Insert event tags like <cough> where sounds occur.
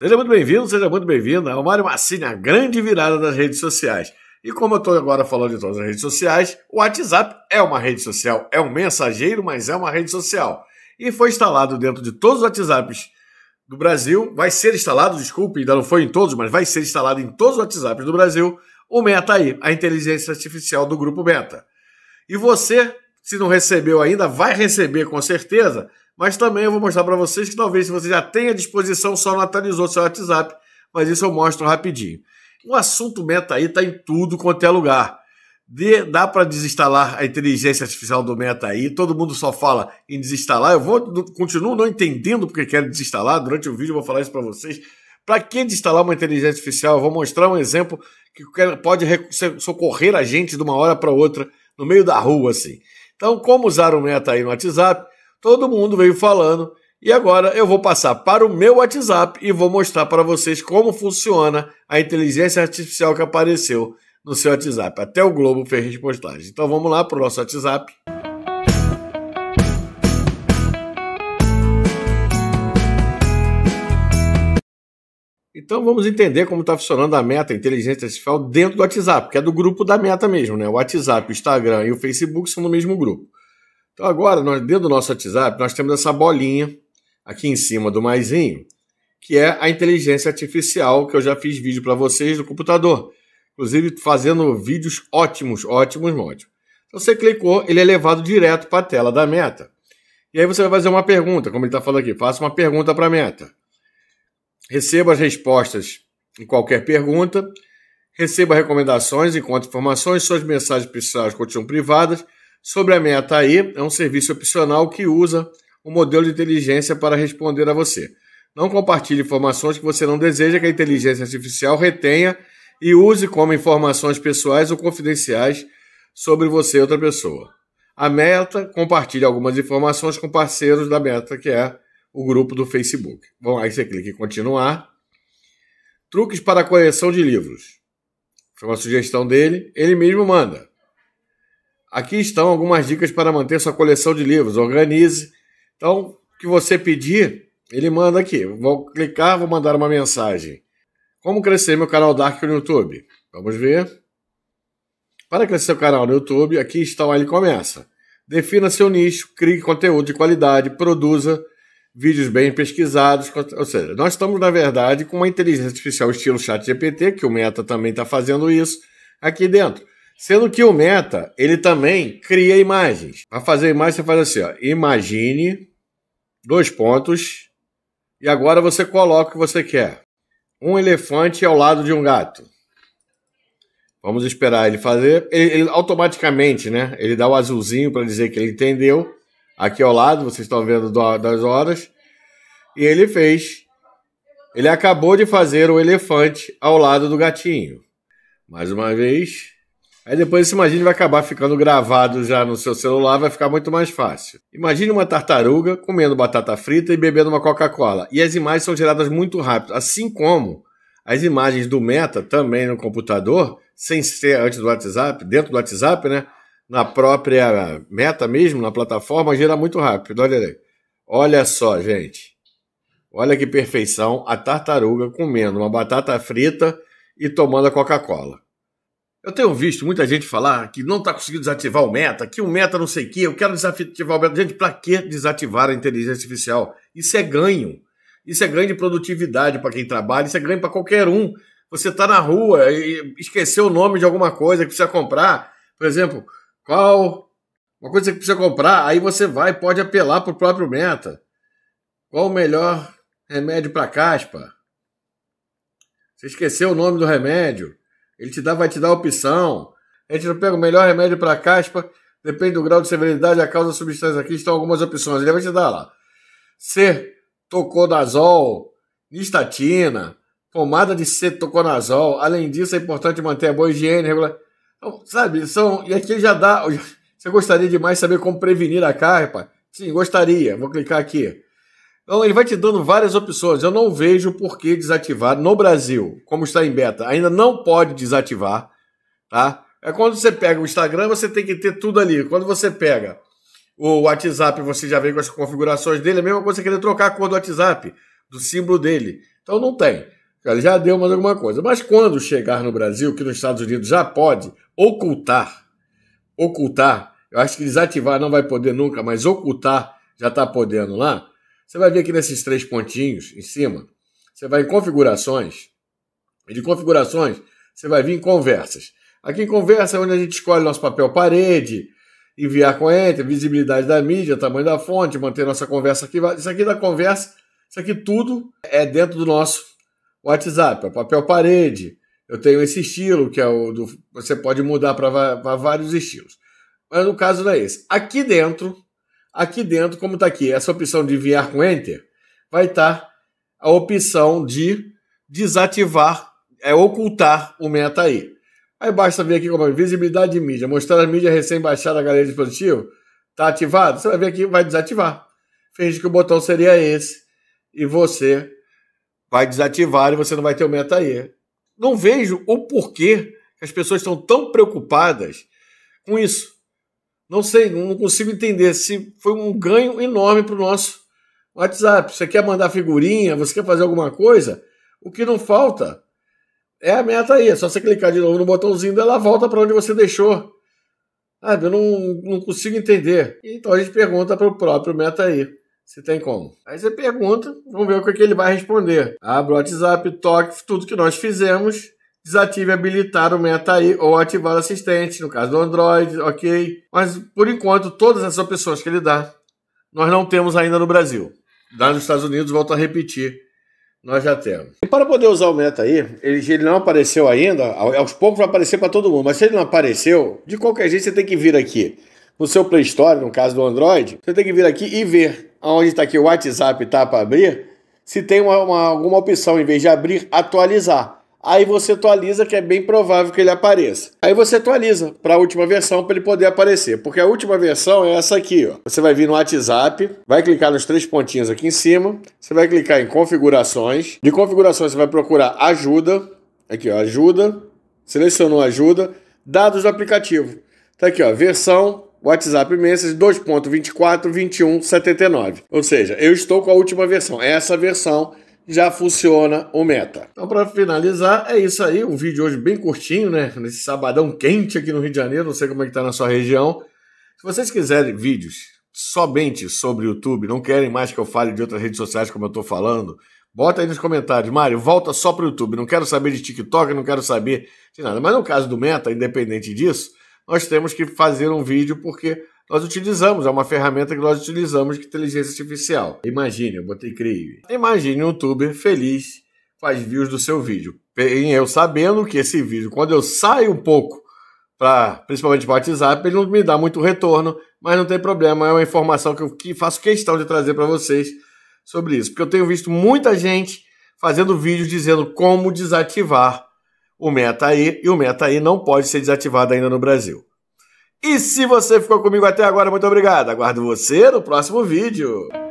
Seja muito bem-vindo, seja muito bem-vinda é O Mário Massini, a grande virada das redes sociais. E como eu estou agora falando de todas as redes sociais, o WhatsApp é uma rede social, é um mensageiro, mas é uma rede social. E foi instalado dentro de todos os WhatsApps do Brasil, vai ser instalado, desculpe, ainda não foi em todos, mas vai ser instalado em todos os WhatsApps do Brasil, o Meta aí, a inteligência artificial do grupo Meta. E você, se não recebeu ainda, vai receber com certeza mas também eu vou mostrar para vocês que talvez você já tenha à disposição, só não atualizou seu WhatsApp, mas isso eu mostro rapidinho. O assunto Meta aí está em tudo quanto é lugar. De, dá para desinstalar a inteligência artificial do Meta aí, todo mundo só fala em desinstalar. Eu vou continuo não entendendo porque quero desinstalar, durante o vídeo eu vou falar isso para vocês. Para que desinstalar uma inteligência artificial? Eu vou mostrar um exemplo que pode socorrer a gente de uma hora para outra no meio da rua assim. Então, como usar o Meta aí no WhatsApp? Todo mundo veio falando e agora eu vou passar para o meu WhatsApp e vou mostrar para vocês como funciona a inteligência artificial que apareceu no seu WhatsApp. Até o Globo fez repostagem. Então vamos lá para o nosso WhatsApp. Então vamos entender como está funcionando a meta inteligência artificial dentro do WhatsApp, que é do grupo da meta mesmo, né? O WhatsApp, o Instagram e o Facebook são do mesmo grupo. Então agora, nós, dentro do nosso WhatsApp, nós temos essa bolinha aqui em cima do maisinho, que é a inteligência artificial, que eu já fiz vídeo para vocês do computador. Inclusive fazendo vídeos ótimos, ótimos, ótimos. Então você clicou, ele é levado direto para a tela da meta. E aí você vai fazer uma pergunta, como ele está falando aqui, faça uma pergunta para a meta. Receba as respostas em qualquer pergunta, receba recomendações, encontre informações, suas mensagens pessoais continuam privadas Sobre a meta aí, é um serviço opcional que usa o um modelo de inteligência para responder a você. Não compartilhe informações que você não deseja que a inteligência artificial retenha e use como informações pessoais ou confidenciais sobre você e outra pessoa. A meta compartilha algumas informações com parceiros da meta, que é o grupo do Facebook. Bom, aí você clica em continuar. Truques para a coleção de livros. Foi uma sugestão dele, ele mesmo manda. Aqui estão algumas dicas para manter sua coleção de livros. Organize. Então, o que você pedir, ele manda aqui. Vou clicar, vou mandar uma mensagem. Como crescer meu canal Dark no YouTube? Vamos ver. Para crescer o canal no YouTube, aqui está onde ele começa. Defina seu nicho, crie conteúdo de qualidade, produza vídeos bem pesquisados. Ou seja, nós estamos, na verdade, com uma inteligência artificial estilo ChatGPT, que o Meta também está fazendo isso, aqui dentro. Sendo que o meta, ele também cria imagens. Para fazer imagem, você faz assim, ó, imagine, dois pontos, e agora você coloca o que você quer. Um elefante ao lado de um gato. Vamos esperar ele fazer. Ele, ele automaticamente, né? Ele dá o azulzinho para dizer que ele entendeu. Aqui ao lado, vocês estão vendo das horas. E ele fez. Ele acabou de fazer o elefante ao lado do gatinho. Mais uma vez. Aí depois você imagina vai acabar ficando gravado já no seu celular, vai ficar muito mais fácil. Imagine uma tartaruga comendo batata frita e bebendo uma Coca-Cola. E as imagens são geradas muito rápido, assim como as imagens do Meta também no computador, sem ser antes do WhatsApp, dentro do WhatsApp, né? Na própria Meta mesmo, na plataforma, gera muito rápido. Olha aí. Olha só, gente. Olha que perfeição a tartaruga comendo uma batata frita e tomando a Coca-Cola. Eu tenho visto muita gente falar que não está conseguindo desativar o meta, que o meta não sei o quê, eu quero desativar o meta. Gente, para que desativar a inteligência artificial? Isso é ganho. Isso é ganho de produtividade para quem trabalha, isso é ganho para qualquer um. Você está na rua e esqueceu o nome de alguma coisa que precisa comprar. Por exemplo, qual. Uma coisa que precisa comprar, aí você vai e pode apelar para o próprio meta. Qual o melhor remédio para caspa? Você esqueceu o nome do remédio. Ele te dá, vai te dar opção. A gente não pega o melhor remédio para caspa, depende do grau de severidade, a causa da substância aqui, estão algumas opções. Ele vai te dar lá. C, tocodazol, nistatina, pomada de cetoconazol. Além disso, é importante manter a boa higiene regular. Então, sabe, são. E aqui já dá. <laughs> Você gostaria demais saber como prevenir a caspa? Sim, gostaria. Vou clicar aqui. Então ele vai te dando várias opções. Eu não vejo por que desativar no Brasil, como está em beta. Ainda não pode desativar, tá? É quando você pega o Instagram, você tem que ter tudo ali. Quando você pega o WhatsApp, você já vem com as configurações dele. É a mesma coisa você querer trocar a cor do WhatsApp, do símbolo dele. Então não tem. Ele já deu mais alguma coisa. Mas quando chegar no Brasil, que nos Estados Unidos já pode ocultar, ocultar, eu acho que desativar não vai poder nunca, mas ocultar já está podendo lá. Você vai vir aqui nesses três pontinhos em cima. Você vai em configurações. E de configurações, você vai vir em conversas. Aqui em conversa é onde a gente escolhe nosso papel parede, enviar com enter, visibilidade da mídia, tamanho da fonte, manter nossa conversa aqui. Isso aqui da conversa, isso aqui tudo é dentro do nosso WhatsApp, é papel parede. Eu tenho esse estilo, que é o do. Você pode mudar para vários estilos. Mas no caso não é esse. Aqui dentro, aqui dentro, como está aqui, essa opção de enviar com Enter, vai estar tá a opção de desativar, é ocultar o meta aí. Aí basta ver aqui como é, visibilidade de mídia, mostrar a mídia recém-baixada na galeria de dispositivo, está ativado, você vai ver aqui, vai desativar. Finge que o botão seria esse e você vai desativar e você não vai ter o meta aí. Não vejo o porquê que as pessoas estão tão preocupadas com isso. Não sei, não consigo entender se foi um ganho enorme para o nosso WhatsApp. Você quer mandar figurinha, você quer fazer alguma coisa? O que não falta é a meta aí. É só você clicar de novo no botãozinho dela volta para onde você deixou. ah, eu não, não consigo entender. Então a gente pergunta para o próprio meta aí. Se tem como. Aí você pergunta, vamos ver o que, é que ele vai responder. Abre o WhatsApp, toque tudo que nós fizemos desative e habilitar o Meta AI ou ativar o assistente, no caso do Android, ok. Mas, por enquanto, todas essas opções que ele dá, nós não temos ainda no Brasil. Lá nos Estados Unidos, volto a repetir, nós já temos. E para poder usar o Meta aí, ele, ele não apareceu ainda, aos poucos vai aparecer para todo mundo, mas se ele não apareceu, de qualquer jeito você tem que vir aqui. No seu Play Store, no caso do Android, você tem que vir aqui e ver onde está aqui o WhatsApp tá para abrir, se tem uma, uma, alguma opção, em vez de abrir, atualizar. Aí você atualiza, que é bem provável que ele apareça. Aí você atualiza para a última versão para ele poder aparecer, porque a última versão é essa aqui, ó. Você vai vir no WhatsApp, vai clicar nos três pontinhos aqui em cima, você vai clicar em configurações. De configurações você vai procurar ajuda, aqui ó, ajuda, selecionou ajuda, dados do aplicativo. Tá aqui ó, versão WhatsApp Message 2.24.21.79. Ou seja, eu estou com a última versão. É essa versão já funciona o Meta. Então, para finalizar, é isso aí. Um vídeo hoje bem curtinho, né? Nesse sabadão quente aqui no Rio de Janeiro, não sei como é que tá na sua região. Se vocês quiserem vídeos somente sobre o YouTube, não querem mais que eu fale de outras redes sociais como eu estou falando, bota aí nos comentários. Mário, volta só para o YouTube. Não quero saber de TikTok, não quero saber de nada. Mas no caso do Meta, independente disso, nós temos que fazer um vídeo porque nós utilizamos, é uma ferramenta que nós utilizamos de inteligência artificial. Imagine, eu botei creio. Imagine um youtuber feliz faz views do seu vídeo. Em eu sabendo que esse vídeo, quando eu saio um pouco, pra, principalmente para o WhatsApp, ele não me dá muito retorno, mas não tem problema, é uma informação que eu que faço questão de trazer para vocês sobre isso. Porque eu tenho visto muita gente fazendo vídeos dizendo como desativar o Meta e o Meta não pode ser desativado ainda no Brasil. E se você ficou comigo até agora, muito obrigado. Aguardo você no próximo vídeo.